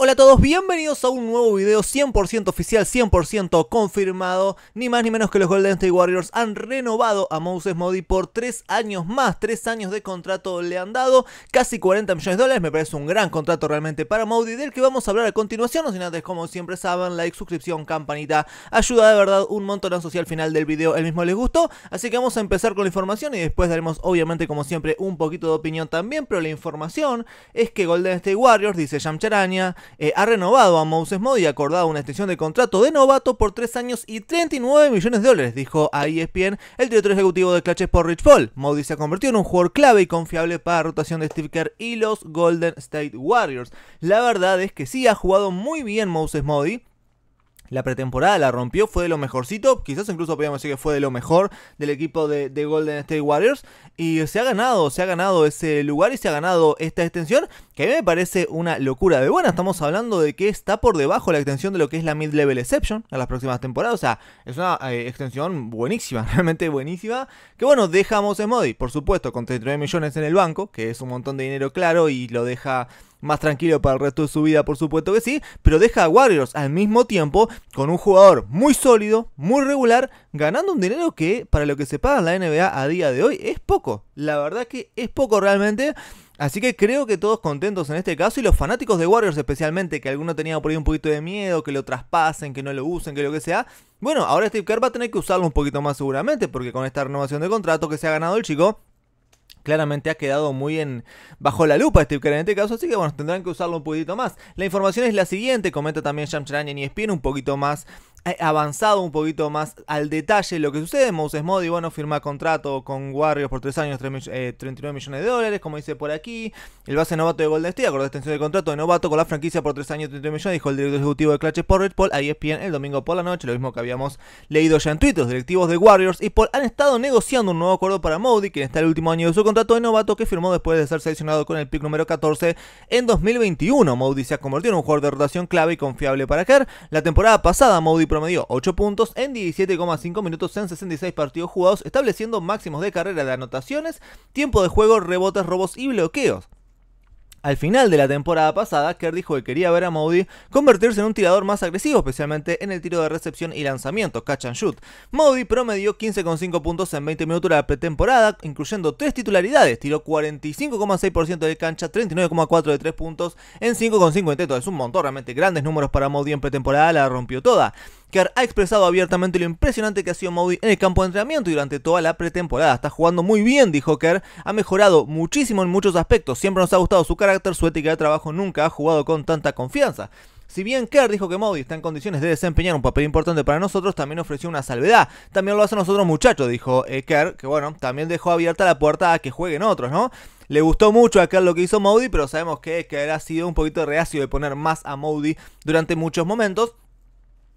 Hola a todos, bienvenidos a un nuevo video 100% oficial, 100% confirmado. Ni más ni menos que los Golden State Warriors han renovado a Moses Modi por 3 años más. 3 años de contrato le han dado, casi 40 millones de dólares. Me parece un gran contrato realmente para Modi, del que vamos a hablar a continuación. No sin antes, como siempre saben, like, suscripción, campanita, ayuda de verdad un montón social final del video. El mismo les gustó, así que vamos a empezar con la información y después daremos, obviamente, como siempre, un poquito de opinión también. Pero la información es que Golden State Warriors, dice Yam eh, ha renovado a Moses Modi y acordado una extensión de contrato de novato por 3 años y 39 millones de dólares, dijo a e ESPN el director ejecutivo de Clutch por Rich Paul. Modi se ha convertido en un jugador clave y confiable para la rotación de Steve Kerr y los Golden State Warriors. La verdad es que sí ha jugado muy bien Moses Moody. La pretemporada la rompió, fue de lo mejorcito, quizás incluso podríamos decir que fue de lo mejor del equipo de, Golden State Warriors. Y se ha ganado, se ha ganado ese lugar y se ha ganado esta extensión, que a mí me parece una locura de buena. Estamos hablando de que está por debajo la extensión de lo que es la mid-level exception a las próximas temporadas. O sea, es una eh, extensión buenísima, realmente buenísima. Que bueno, dejamos a Modi, por supuesto, con 39 millones en el banco, que es un montón de dinero claro y lo deja más tranquilo para el resto de su vida, por supuesto que sí, pero deja a Warriors al mismo tiempo con un jugador muy sólido, muy regular, ganando un dinero que para lo que se paga en la NBA a día de hoy es poco. La verdad que es poco realmente. Así que creo que todos contentos en este caso y los fanáticos de Warriors especialmente, que alguno tenía por ahí un poquito de miedo, que lo traspasen, que no lo usen, que lo que sea. Bueno, ahora Steve Kerr va a tener que usarlo un poquito más seguramente, porque con esta renovación de contrato que se ha ganado el chico, claramente ha quedado muy en bajo la lupa Steve Kerr en este caso, así que bueno, tendrán que usarlo un poquito más. La información es la siguiente, comenta también Sham y Spin, un poquito más eh, avanzado un poquito más al detalle lo que sucede. Moses Modi, bueno, firma contrato con Warriors por 3 años, 39 eh, millones de dólares, como dice por aquí. El base novato de Golden State acordó extensión de contrato de novato con la franquicia por 3 años, 39 millones, dijo el director ejecutivo de Clutch Sport Paul a ESPN el domingo por la noche, lo mismo que habíamos leído ya en Twitter. Los directivos de Warriors y Paul han estado negociando un nuevo acuerdo para Modi, que está el último año de su contrato de novato que firmó después de ser seleccionado con el pick número 14 en 2021. Modi se ha convertido en un jugador de rotación clave y confiable para Kerr. La temporada pasada, Modi promedio 8 puntos en 17,5 minutos en 66 partidos jugados, estableciendo máximos de carrera de anotaciones, tiempo de juego, rebotes, robos y bloqueos. Al final de la temporada pasada, Kerr dijo que quería ver a Moody convertirse en un tirador más agresivo, especialmente en el tiro de recepción y lanzamiento, catch and shoot. Moody promedió 15,5 puntos en 20 minutos de la pretemporada, incluyendo 3 titularidades. Tiró 45,6% de cancha, 39,4 de 3 puntos en 5,5 intentos. Es un montón, realmente grandes números para Moody en pretemporada, la rompió toda. Kerr ha expresado abiertamente lo impresionante que ha sido Moody en el campo de entrenamiento y durante toda la pretemporada. Está jugando muy bien, dijo Kerr. Ha mejorado muchísimo en muchos aspectos. Siempre nos ha gustado su cara su ética de trabajo nunca ha jugado con tanta confianza. Si bien Kerr dijo que Modi está en condiciones de desempeñar un papel importante para nosotros, también ofreció una salvedad. También lo hacen nosotros muchachos, dijo eh, Kerr, que bueno, también dejó abierta la puerta a que jueguen otros, ¿no? Le gustó mucho a Kerr lo que hizo Modi, pero sabemos que Kerr ha sido un poquito reacio de poner más a Modi durante muchos momentos.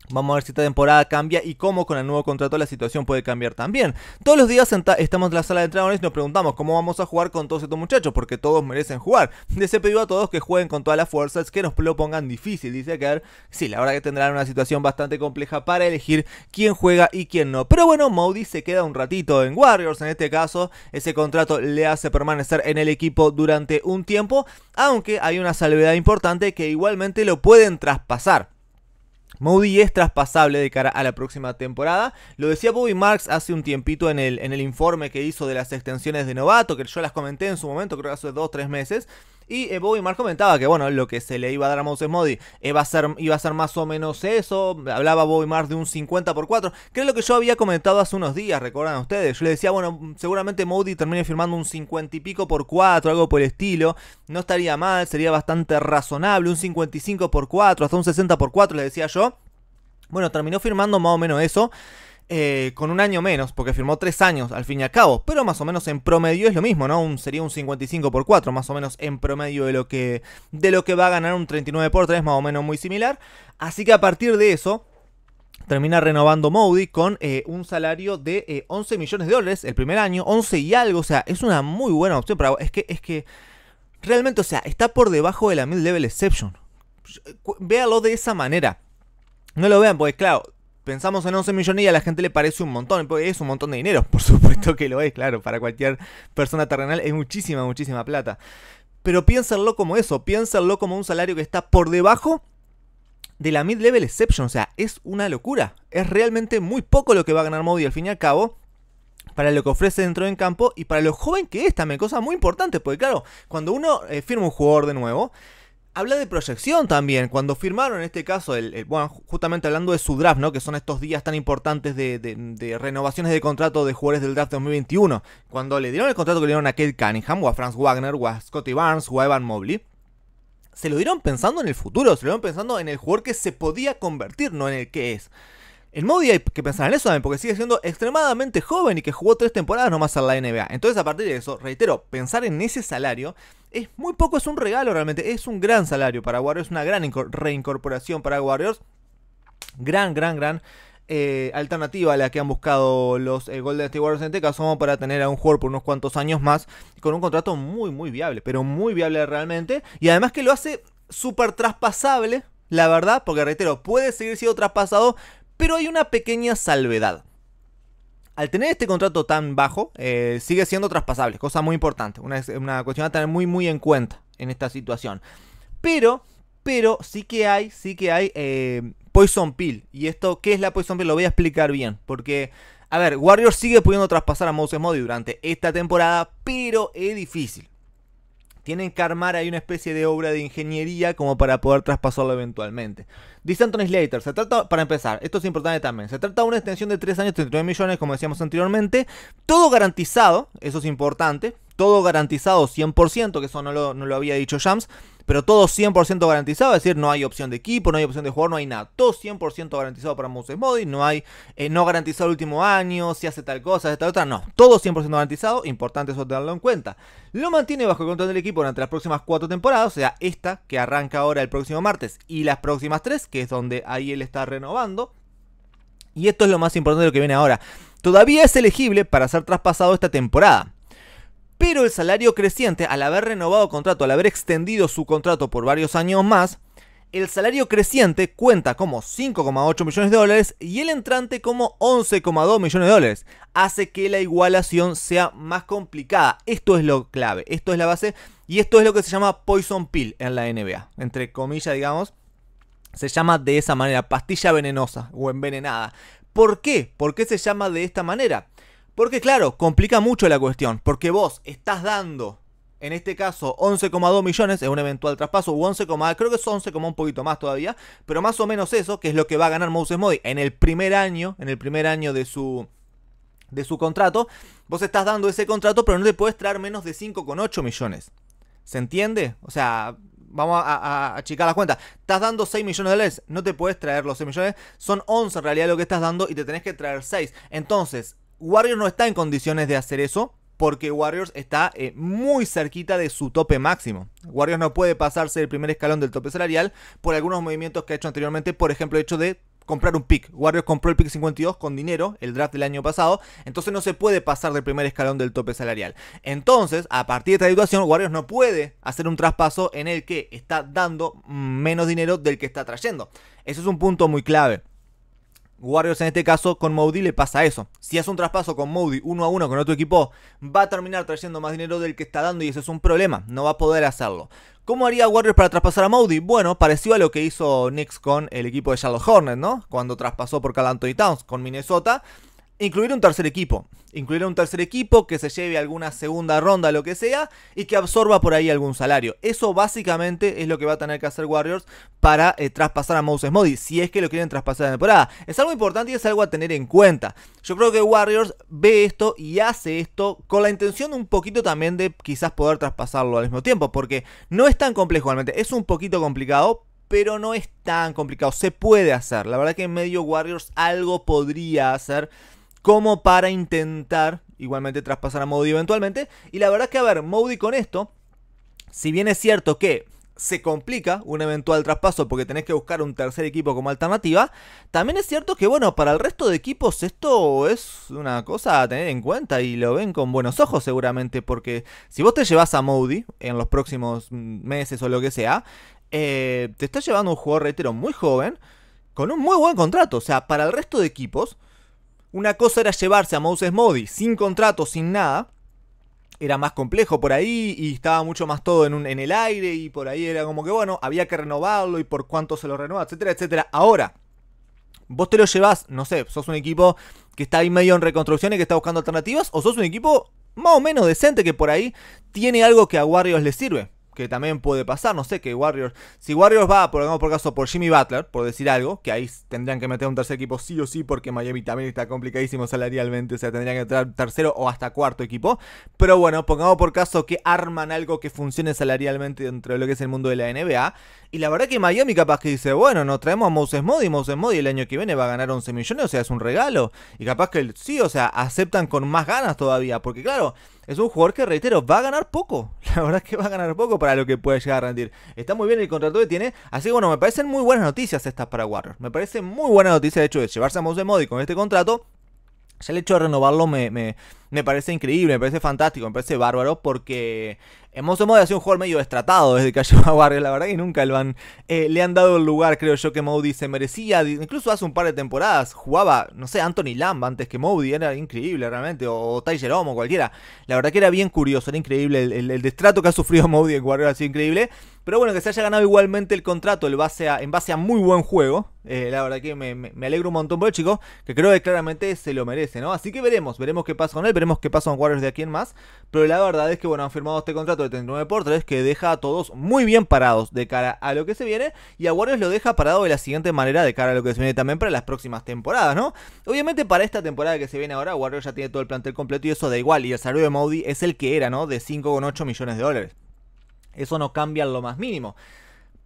Vamos a ver si esta temporada cambia y cómo con el nuevo contrato la situación puede cambiar también. Todos los días estamos en la sala de entrenadores y nos preguntamos cómo vamos a jugar con todos estos muchachos, porque todos merecen jugar. Les he pedido a todos que jueguen con todas las fuerzas, que nos lo pongan difícil, dice Kerr. Sí, la verdad que tendrán una situación bastante compleja para elegir quién juega y quién no. Pero bueno, Modi se queda un ratito en Warriors en este caso. Ese contrato le hace permanecer en el equipo durante un tiempo, aunque hay una salvedad importante que igualmente lo pueden traspasar. Moody es traspasable de cara a la próxima temporada. Lo decía Bobby Marks hace un tiempito en el, en el informe que hizo de las extensiones de novato, que yo las comenté en su momento, creo que hace dos o tres meses. Y eh, Bobby Mars comentaba que, bueno, lo que se le iba a dar a Moses Modi iba eh, a ser, iba a ser más o menos eso. Hablaba Bobby Mars de un 50 por 4, que es lo que yo había comentado hace unos días, recuerdan ustedes. Yo le decía, bueno, seguramente Modi termine firmando un 50 y pico por 4, algo por el estilo. No estaría mal, sería bastante razonable, un 55 por 4, hasta un 60 por 4, le decía yo. Bueno, terminó firmando más o menos eso. Eh, con un año menos, porque firmó tres años al fin y al cabo, pero más o menos en promedio es lo mismo, ¿no? Un, sería un 55 por 4, más o menos en promedio de lo, que, de lo que va a ganar un 39 por 3, más o menos muy similar. Así que a partir de eso, termina renovando Modi con eh, un salario de 11 eh, millones de dólares el primer año, 11 y algo, o sea, es una muy buena opción para es que es que realmente, o sea, está por debajo de la mid level exception. Véalo de esa manera. No lo vean porque claro, pensamos en 11 millones y a la gente le parece un montón. Pues, es un montón de dinero, por supuesto que lo es, claro. Para cualquier persona terrenal es muchísima, muchísima plata. Pero piénsalo como eso, piénsalo como un salario que está por debajo de la mid-level exception. O sea, es una locura. Es realmente muy poco lo que va a ganar Modi al fin y al cabo. Para lo que ofrece dentro del campo y para lo joven que es también, cosa muy importante, porque claro, cuando uno eh, firma un jugador de nuevo, habla de proyección también. Cuando firmaron en este caso, el, bueno, justamente hablando de su draft, ¿no? Que son estos días tan importantes de, renovaciones de contrato de jugadores del draft 2021. Cuando le dieron el contrato que le dieron a Kate Cunningham, o a Franz Wagner, o a Scotty Barnes, o a Evan Mobley. Se lo dieron pensando en el futuro, se lo dieron pensando en el jugador que se podía convertir, no en el que es. El Modi hay que pensar en eso también, porque sigue siendo extremadamente joven y que jugó tres temporadas nomás en la NBA. Entonces, a partir de eso, reitero, pensar en ese salario es muy poco, es un regalo realmente, es un gran salario para Warriors, una gran reincorporación para Warriors. Gran, gran, gran eh, alternativa a la que han buscado los eh, Golden State Warriors en este caso para tener a un jugador por unos cuantos años más con un contrato muy muy viable, pero muy viable realmente y además que lo hace súper traspasable, la verdad, porque reitero, puede seguir siendo traspasado, pero hay una pequeña salvedad. Al tener este contrato tan bajo, eh, sigue siendo traspasable, cosa muy importante, una, cuestión a tener muy muy en cuenta en esta situación. Pero, pero sí que hay, sí que hay eh, Poison Pill. Y esto, ¿qué es la Poison Pill? Lo voy a explicar bien, porque a ver, Warriors sigue pudiendo traspasar a Moses Modi durante esta temporada, pero es difícil. Tienen que armar ahí una especie de obra de ingeniería como para poder traspasarlo eventualmente. Dice Anthony Slater, se trata, para empezar, esto es importante también, se trata de una extensión de 3 años, 39 millones, como decíamos anteriormente, todo garantizado, eso es importante, todo garantizado 100%, que eso no lo, había dicho Jams, pero todo 100% garantizado, es decir, no hay opción de equipo, no hay opción de jugador, no hay nada. Todo 100% garantizado para Moses Modi, no hay, eh, no garantizado el último año, si hace tal cosa, esta tal otra, no. Todo 100% garantizado, importante eso tenerlo en cuenta. Lo mantiene bajo el control del equipo durante las próximas cuatro temporadas, o sea, esta que arranca ahora el próximo martes y las próximas tres, que es donde ahí él está renovando. Y esto es lo más importante de lo que viene ahora. Todavía es elegible para ser traspasado esta temporada pero el salario creciente, al haber renovado contrato, al haber extendido su contrato por varios años más, el salario creciente cuenta como 5,8 millones de dólares y el entrante como 11,2 millones de dólares. Hace que la igualación sea más complicada. Esto es lo clave, esto es la base y esto es lo que se llama poison pill en la NBA. Entre comillas, digamos, se llama de esa manera, pastilla venenosa o envenenada. ¿Por qué? ¿Por qué se llama de esta manera? Porque claro, complica mucho la cuestión, porque vos estás dando, en este caso, 11,2 millones en un eventual traspaso, o 11, creo que es 11, un poquito más todavía, pero más o menos eso, que es lo que va a ganar Moses Modi en el primer año, en el primer año de su de su contrato, vos estás dando ese contrato, pero no te puedes traer menos de 5,8 millones. ¿Se entiende? O sea, vamos a, achicar la cuenta. Estás dando 6 millones de dólares, no te puedes traer los 6 millones, son 11 en realidad lo que estás dando y te tenés que traer 6. Entonces, Warriors no está en condiciones de hacer eso porque Warriors está eh, muy cerquita de su tope máximo. Warriors no puede pasarse el primer escalón del tope salarial por algunos movimientos que ha hecho anteriormente, por ejemplo, el hecho de comprar un pick. Warriors compró el pick 52 con dinero, el draft del año pasado, entonces no se puede pasar del primer escalón del tope salarial. Entonces, a partir de esta situación, Warriors no puede hacer un traspaso en el que está dando menos dinero del que está trayendo. Eso es un punto muy clave. Warriors en este caso con Moody le pasa eso. Si hace un traspaso con Moody uno a uno con otro equipo, va a terminar trayendo más dinero del que está dando y ese es un problema, no va a poder hacerlo. ¿Cómo haría Warriors para traspasar a Moody? Bueno, pareció a lo que hizo Knicks con el equipo de Charlotte Hornets, ¿no? Cuando traspasó por calanto y Towns con Minnesota incluir un tercer equipo. Incluir un tercer equipo que se lleve alguna segunda ronda, lo que sea, y que absorba por ahí algún salario. Eso básicamente es lo que va a tener que hacer Warriors para eh, traspasar a Moses Modi, si es que lo quieren traspasar en temporada. Es algo importante y es algo a tener en cuenta. Yo creo que Warriors ve esto y hace esto con la intención un poquito también de quizás poder traspasarlo al mismo tiempo, porque no es tan complejo realmente, es un poquito complicado, pero no es tan complicado, se puede hacer. La verdad que en medio Warriors algo podría hacer como para intentar igualmente traspasar a Modi eventualmente. Y la verdad que, a ver, Modi con esto, si bien es cierto que se complica un eventual traspaso porque tenés que buscar un tercer equipo como alternativa, también es cierto que, bueno, para el resto de equipos esto es una cosa a tener en cuenta y lo ven con buenos ojos seguramente porque si vos te llevas a Modi en los próximos meses o lo que sea, eh, te estás llevando un jugador, reitero, muy joven, con un muy buen contrato. O sea, para el resto de equipos una cosa era llevarse a Moses Modi sin contrato, sin nada. Era más complejo por ahí y estaba mucho más todo en, el aire y por ahí era como que, bueno, había que renovarlo y por cuánto se lo renueva, etcétera, etcétera. Ahora, vos te lo llevas, no sé, sos un equipo que está ahí medio en reconstrucción y que está buscando alternativas, o sos un equipo más o menos decente que por ahí tiene algo que a Warriors le sirve que también puede pasar, no sé, que Warriors, si Warriors va, por, por caso, por Jimmy Butler, por decir algo, que ahí tendrían que meter un tercer equipo sí o sí, porque Miami también está complicadísimo salarialmente, o sea, tendrían que entrar tercero o hasta cuarto equipo, pero bueno, pongamos por caso que arman algo que funcione salarialmente dentro de lo que es el mundo de la NBA, y la verdad que Miami capaz que dice, bueno, nos traemos a Moses Modi, Moses Modi el año que viene va a ganar 11 millones, o sea, es un regalo, y capaz que sí, o sea, aceptan con más ganas todavía, porque claro, es un jugador que, reitero, va a ganar poco. La verdad es que va a ganar poco para lo que puede llegar a rendir. Está muy bien el contrato que tiene. Así que bueno, me parecen muy buenas noticias estas para Warriors. Me parece muy buena noticia de hecho de llevarse a y con este contrato. Ya el hecho de renovarlo me, me me parece increíble, me parece fantástico, me parece bárbaro, porque Monso Mode ha sido un jugador medio destratado desde que llegó a Warriors, la verdad, que nunca lo han, eh, le han dado el lugar, creo yo, que Modi se merecía. Incluso hace un par de temporadas jugaba, no sé, Anthony Lamb antes que Modi, era increíble realmente, o, Tiger Omo... o cualquiera. La verdad que era bien curioso, era increíble el, destrato que ha sufrido Modi en Warriors, ha sido increíble. Pero bueno, que se haya ganado igualmente el contrato el en base a muy buen juego. Eh, la verdad que me, me, alegro un montón por el chico, que creo que claramente se lo merece, ¿no? Así que veremos, veremos qué pasa con él veremos qué pasa con Warriors de aquí en más. Pero la verdad es que, bueno, han firmado este contrato de 39 por 3 que deja a todos muy bien parados de cara a lo que se viene. Y a Warriors lo deja parado de la siguiente manera de cara a lo que se viene también para las próximas temporadas, ¿no? Obviamente para esta temporada que se viene ahora, Warriors ya tiene todo el plantel completo y eso da igual. Y el salario de Modi es el que era, ¿no? De 5,8 millones de dólares. Eso no cambia lo más mínimo.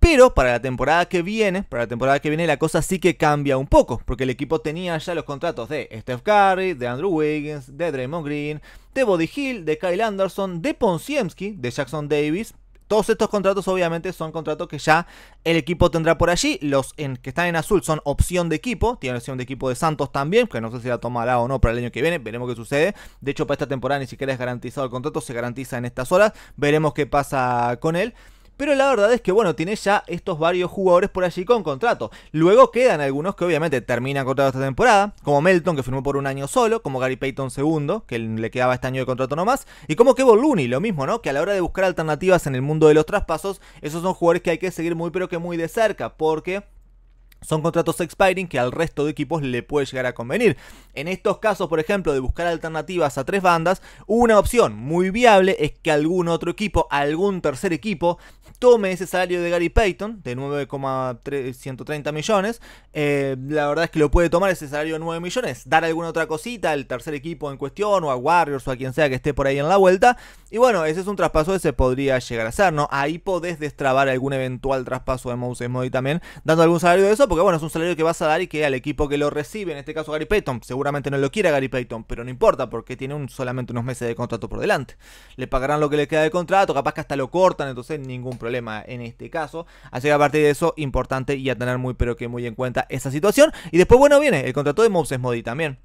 Pero para la temporada que viene, para la temporada que viene la cosa sí que cambia un poco, porque el equipo tenía ya los contratos de Steph Curry, de Andrew Wiggins, de Draymond Green, de Body Hill, de Kyle Anderson, de Ponsiemski, de Jackson Davis, todos estos contratos obviamente son contratos que ya el equipo tendrá por allí. Los que están en azul son opción de equipo. Tiene opción de equipo de Santos también, que no sé si la tomará o no para el año que viene. Veremos qué sucede. De hecho, para esta temporada ni siquiera es garantizado el contrato. Se garantiza en estas horas. Veremos qué pasa con él. Pero la verdad es que, bueno, tiene ya estos varios jugadores por allí con contrato. Luego quedan algunos que obviamente terminan contrato esta temporada, como Melton, que firmó por un año solo, como Gary Payton segundo que le quedaba este año de contrato nomás, y como Kevin Looney, lo mismo, ¿no? Que a la hora de buscar alternativas en el mundo de los traspasos, esos son jugadores que hay que seguir muy pero que muy de cerca, porque son contratos expiring que al resto de equipos le puede llegar a convenir. En estos casos, por ejemplo, de buscar alternativas a tres bandas, una opción muy viable es que algún otro equipo, algún tercer equipo, tome ese salario de Gary Payton de 9,130 millones. Eh, la verdad es que lo puede tomar ese salario de 9 millones, dar alguna otra cosita al tercer equipo en cuestión o a Warriors o a quien sea que esté por ahí en la vuelta. Y bueno, ese es un traspaso que se podría llegar a hacer, ¿no? Ahí podés destrabar algún eventual traspaso de Moses Modi también, dando algún salario de eso porque bueno, es un salario que vas a dar y que al equipo que lo recibe, en este caso Gary Payton, seguramente no lo quiera Gary Payton, pero no importa porque tiene un, solamente unos meses de contrato por delante. Le pagarán lo que le queda de contrato, capaz que hasta lo cortan, entonces ningún problema en este caso. Así que a partir de eso, importante y a tener muy pero que muy en cuenta esa situación. Y después, bueno, viene el contrato de Moses Modi también.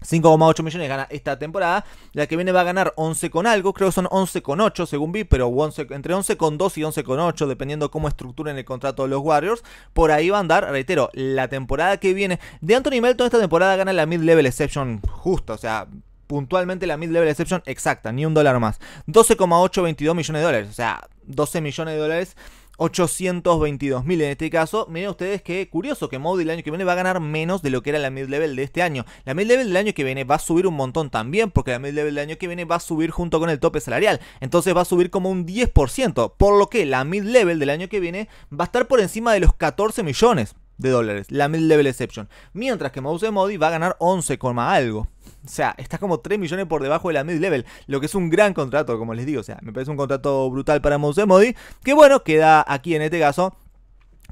5,8 millones gana esta temporada. La que viene va a ganar 11 con algo. Creo que son 11 con 8 según vi, pero entre 11 con 2 y 11 con 8, dependiendo cómo estructuren el contrato de los Warriors. Por ahí va a andar, reitero, la temporada que viene. De Anthony Melton esta temporada gana la mid-level exception justo, O sea, puntualmente la mid-level exception exacta, ni un dólar más. 12,822 millones de dólares. O sea, 12 millones de dólares 822.000 en este caso. Miren ustedes que curioso que Modi el año que viene va a ganar menos de lo que era la mid-level de este año. La mid-level del año que viene va a subir un montón también, porque la mid-level del año que viene va a subir junto con el tope salarial. Entonces va a subir como un 10%, por lo que la mid-level del año que viene va a estar por encima de los 14 millones de dólares, la mid-level exception. Mientras que Mouse Modi va a ganar 11, algo o sea, está como 3 millones por debajo de la mid-level, lo que es un gran contrato, como les digo. O sea, me parece un contrato brutal para Modi. que bueno, queda aquí en este caso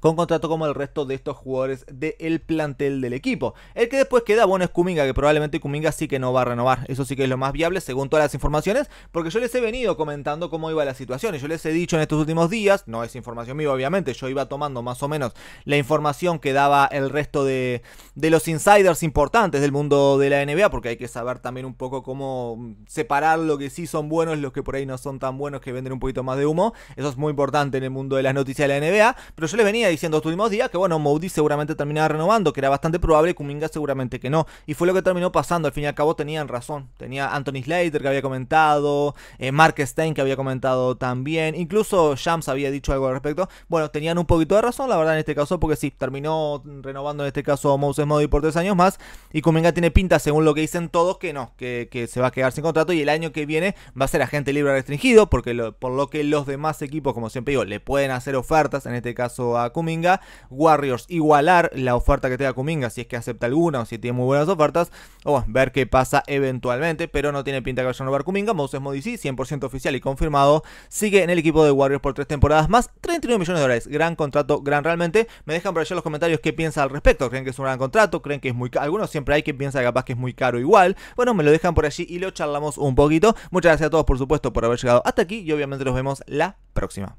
con contrato como el resto de estos jugadores del plantel del equipo. El que después queda, bueno, es Kuminga, que probablemente Kuminga sí que no va a renovar. Eso sí que es lo más viable, según todas las informaciones, porque yo les he venido comentando cómo iba la situación. yo les he dicho en estos últimos días, no es información mía, obviamente, yo iba tomando más o menos la información que daba el resto de, de los insiders importantes del mundo de la NBA, porque hay que saber también un poco cómo separar lo que sí son buenos, los que por ahí no son tan buenos, que venden un poquito más de humo. Eso es muy importante en el mundo de las noticias de la NBA, pero yo les venía diciendo estos últimos días que bueno, Moody seguramente terminaba renovando, que era bastante probable, y Kuminga seguramente que no. Y fue lo que terminó pasando, al fin y al cabo tenían razón. Tenía Anthony Slater que había comentado, eh, Mark Stein que había comentado también, incluso Shams había dicho algo al respecto. Bueno, tenían un poquito de razón, la verdad, en este caso, porque sí, terminó renovando en este caso Moses Moody por tres años más. Y Kuminga tiene pinta, según lo que dicen todos, que no, que, se va a quedar sin contrato y el año que viene va a ser agente libre restringido, porque por lo que los demás equipos, como siempre digo, le pueden hacer ofertas, en este caso a Kuminga. Warriors igualar la oferta que tenga Kuminga, si es que acepta alguna o si tiene muy buenas ofertas. O ver qué pasa eventualmente, pero no tiene pinta que vaya a renovar Kuminga. Moses Modici, 100% oficial y confirmado, sigue en el equipo de Warriors por tres temporadas más, 39 millones de dólares. Gran contrato, gran realmente. Me dejan por allá los comentarios qué piensa al respecto. ¿Creen que es un gran contrato? ¿Creen que es muy caro? Algunos siempre hay que piensa capaz que es muy caro igual. Bueno, me lo dejan por allí y lo charlamos un poquito. Muchas gracias a todos, por supuesto, por haber llegado hasta aquí y obviamente nos vemos la próxima.